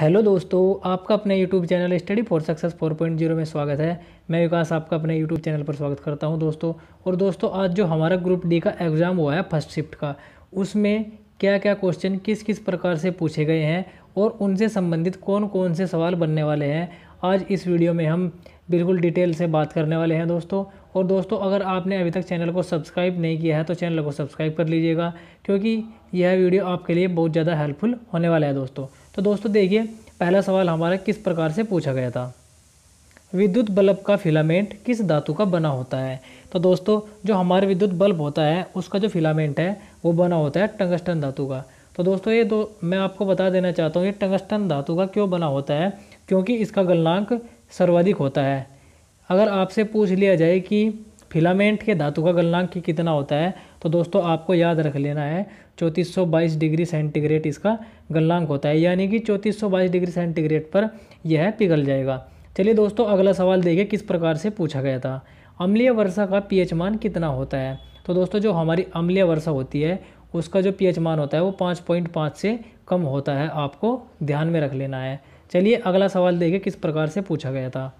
hello दोस्तों आपका अपने YouTube channel study for success 4.0 में स्वागत है मैं विकास आपका अपने यूट्यूब चैनल पर स्वागत करता हूं दोस्तों और दोस्तों आज जो हमारा ग्रुप डी का एग्ज़ाम हुआ है फर्स्ट शिफ्ट का उसमें क्या क्या क्वेश्चन किस किस प्रकार से पूछे गए हैं और उनसे संबंधित कौन कौन से सवाल बनने वाले हैं आज इस वीडियो में हम बिल्कुल डिटेल से बात करने वाले हैं दोस्तों और दोस्तों अगर आपने अभी तक चैनल को सब्सक्राइब नहीं किया है तो चैनल को सब्सक्राइब कर लीजिएगा क्योंकि यह वीडियो आपके लिए बहुत ज़्यादा हेल्पफुल होने वाला है दोस्तों तो दोस्तों देखिए पहला सवाल हमारा किस प्रकार से पूछा गया था विद्युत बल्ब का फिलामेंट किस धातु का बना होता है तो दोस्तों जो हमारे विद्युत बल्ब होता है उसका जो फिलामेंट है वो बना होता है टंगस्टन धातु का तो दोस्तों ये दो मैं आपको बता देना चाहता हूँ ये टंगस्टन धातु का क्यों बना होता है क्योंकि इसका गलनांक सर्वाधिक होता है अगर आपसे पूछ लिया जाए कि फिलामेंट के धातु का गलनांक कितना होता है तो दोस्तों आपको याद रख लेना है 3422 डिग्री सेंटीग्रेड इसका गलनांक होता है यानी कि 3422 डिग्री सेंटीग्रेड पर यह पिघल जाएगा चलिए दोस्तों अगला सवाल देखिए किस प्रकार से पूछा गया था अम्लीय वर्षा का पीएच मान कितना होता है तो दोस्तों जो हमारी अम्लीय वर्षा होती है उसका जो पीएच मान होता है वो पाँच पॉइंट पाँच से कम होता है आपको ध्यान में रख लेना है चलिए अगला सवाल देखिए किस प्रकार से पूछा गया था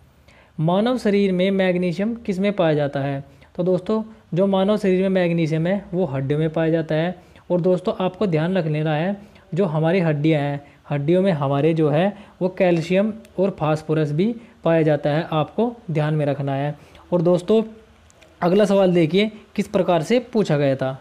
मानव शरीर में मैग्नीशियम किस में पाया जाता है तो दोस्तों जो मानव शरीर में मैग्नीशियम है वो हड्डियों में पाया जाता है और दोस्तों आपको ध्यान रख लेना है जो हमारी हड्डियाँ हैं हड्डियों में हमारे जो है वो कैल्शियम और फास्फोरस भी पाया जाता है आपको ध्यान में रखना है और दोस्तों अगला सवाल देखिए किस प्रकार से पूछा गया था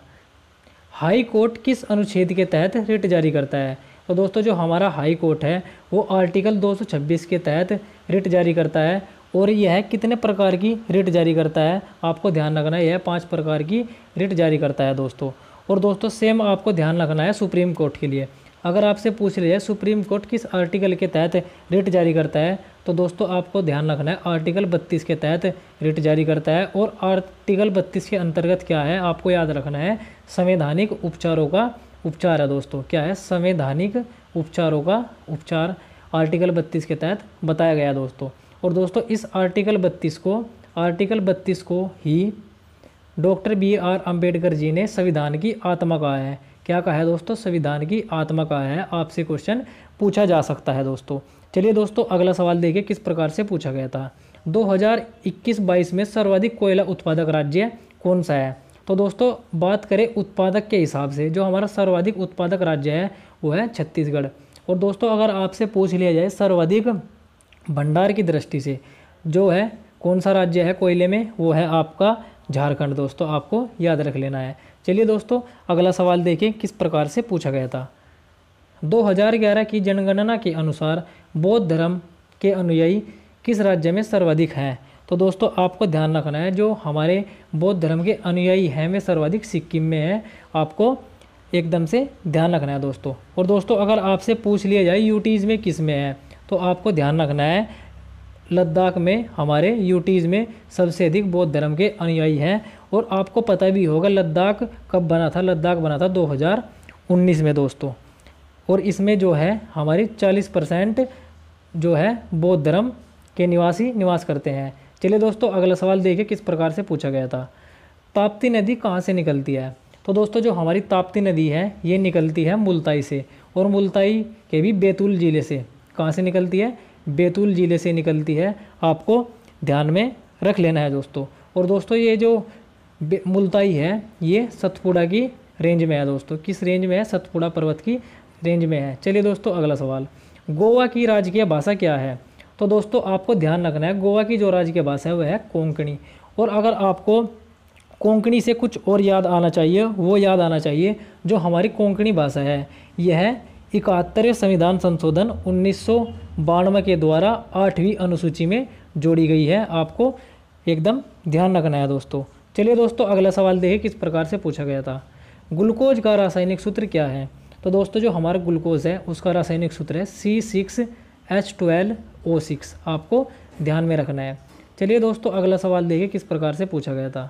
हाई कोर्ट किस अनुच्छेद के तहत रिट जारी करता है तो दोस्तों जो हमारा हाई कोर्ट है वो आर्टिकल 226 के तहत रिट जारी करता है और यह कितने प्रकार की रिट जारी करता है आपको ध्यान रखना है यह पांच प्रकार की रिट जारी करता है दोस्तों और दोस्तों सेम आपको ध्यान रखना है सुप्रीम कोर्ट के लिए अगर आपसे पूछ लिया सुप्रीम कोर्ट किस आर्टिकल के तहत रिट जारी करता है तो दोस्तों आपको ध्यान रखना है आर्टिकल 32 के तहत रिट जारी करता है और आर्टिकल 32 के अंतर्गत क्या है आपको याद रखना है संवैधानिक उपचारों का उपचार है दोस्तों क्या है संवैधानिक उपचारों का उपचार आर्टिकल 32 के तहत बताया गया दोस्तों और दोस्तों इस आर्टिकल बत्तीस को आर्टिकल बत्तीस को ही doctor B R Ambedkar ji ने संविधान की आत्मा कहा है क्या कहा है दोस्तों संविधान की आत्मा कहा है आपसे क्वेश्चन पूछा जा सकता है दोस्तों चलिए दोस्तों अगला सवाल देखिए किस प्रकार से पूछा गया था 2021-22 में सर्वाधिक कोयला उत्पादक राज्य कौन सा है तो दोस्तों बात करें उत्पादक के हिसाब से जो हमारा सर्वाधिक उत्पादक राज्य है वो है छत्तीसगढ़ और दोस्तों अगर आपसे पूछ लिया जाए सर्वाधिक भंडार की दृष्टि से जो है कौन सा राज्य है कोयले में वो है आपका झारखंड दोस्तों आपको याद रख लेना है चलिए दोस्तों अगला सवाल देखिए किस प्रकार से पूछा गया था 2011 की जनगणना के अनुसार बौद्ध धर्म के अनुयायी किस राज्य में सर्वाधिक हैं तो दोस्तों आपको ध्यान रखना है जो हमारे बौद्ध धर्म के अनुयायी हैं वे सर्वाधिक सिक्किम में है आपको एकदम से ध्यान रखना है दोस्तों और दोस्तों अगर आपसे पूछ लिया जाए यूटीज़ में किस में है तो आपको ध्यान रखना है लद्दाख में हमारे यूटीज़ में सबसे अधिक बौद्ध धर्म के अनुयायी हैं और आपको पता भी होगा लद्दाख कब बना था लद्दाख बना था 2019 में दोस्तों और इसमें जो है हमारी 40 परसेंट जो है बौद्ध धर्म के निवासी निवास करते हैं चलिए दोस्तों अगला सवाल देखिए किस प्रकार से पूछा गया था ताप्ती नदी कहाँ से निकलती है तो दोस्तों जो हमारी ताप्ती नदी है ये निकलती है मुलताई से और मुलताई के भी बैतूल ज़िले से कहाँ से निकलती है बैतूल ज़िले से निकलती है आपको ध्यान में रख लेना है दोस्तों और दोस्तों ये जो मुल्ताई है ये सतपुड़ा की रेंज में है दोस्तों किस रेंज में है सतपुड़ा पर्वत की रेंज में है चलिए दोस्तों अगला सवाल गोवा की राजकीय भाषा क्या है तो दोस्तों आपको ध्यान रखना है गोवा की जो राजकीय भाषा है वह है कोंकणी और अगर आपको कोंकणी से कुछ और याद आना चाहिए वो याद आना चाहिए जो हमारी कोंकणी भाषा है यह इकहत्तरवें संविधान संशोधन उन्नीस के द्वारा आठवीं अनुसूची में जोड़ी गई है आपको एकदम ध्यान रखना है दोस्तों चलिए दोस्तों अगला सवाल देखिए किस प्रकार से पूछा गया था ग्लूकोज का रासायनिक सूत्र क्या है तो दोस्तों जो हमारा ग्लूकोज है उसका रासायनिक सूत्र है C six H twelve O six आपको ध्यान में रखना है चलिए दोस्तों अगला सवाल देखिए किस प्रकार से पूछा गया था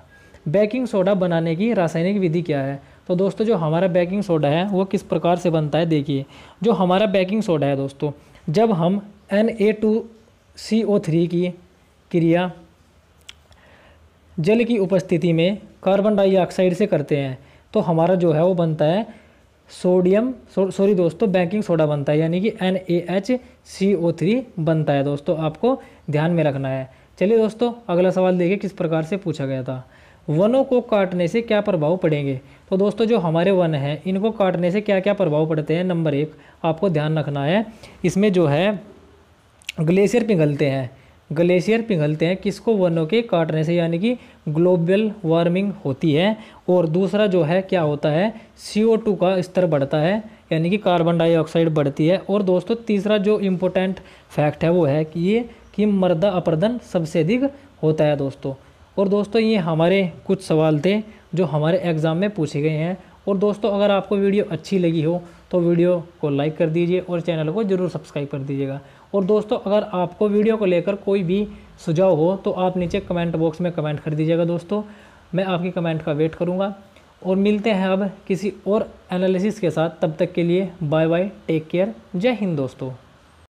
बेकिंग सोडा बनाने की रासायनिक विधि क्या है तो दोस्तों जो हमारा बेकिंग सोडा है वो किस प्रकार से बनता है देखिए जो हमारा बेकिंग सोडा है दोस्तों जब हम N A two C O three की क्रिया जल की उपस्थिति में कार्बन डाइऑक्साइड से करते हैं तो हमारा जो है वो बनता है सोडियम सॉरी सो, दोस्तों बेकिंग सोडा बनता है यानी कि N A H C O three बनता है दोस्तों आपको ध्यान में रखना है चलिए दोस्तों अगला सवाल देखिए किस प्रकार से पूछा गया था वनों को काटने से क्या प्रभाव पड़ेंगे तो दोस्तों जो हमारे वन हैं इनको काटने से क्या क्या प्रभाव पड़ते हैं नंबर एक आपको ध्यान रखना है इसमें जो है ग्लेशियर पिघलते हैं ग्लेशियर पिघलते हैं किसको वनों के काटने से यानी कि ग्लोबल वार्मिंग होती है और दूसरा जो है क्या होता है सी का स्तर बढ़ता है यानी कि कार्बन डाइऑक्साइड बढ़ती है और दोस्तों तीसरा जो इम्पोर्टेंट फैक्ट है वो है कि ये कि मर्दा अपर्दन सबसे अधिक होता है दोस्तों और दोस्तों ये हमारे कुछ सवाल थे जो हमारे एग्ज़ाम में पूछे गए हैं और दोस्तों अगर आपको वीडियो अच्छी लगी हो तो वीडियो को लाइक कर दीजिए और चैनल को ज़रूर सब्सक्राइब कर दीजिएगा और दोस्तों अगर आपको वीडियो को लेकर कोई भी सुझाव हो तो आप नीचे कमेंट बॉक्स में कमेंट कर दीजिएगा दोस्तों मैं आपकी कमेंट का वेट करूँगा और मिलते हैं अब किसी और एनालिसिस के साथ तब तक के लिए बाय बाय टेक केयर जय हिंद दोस्तों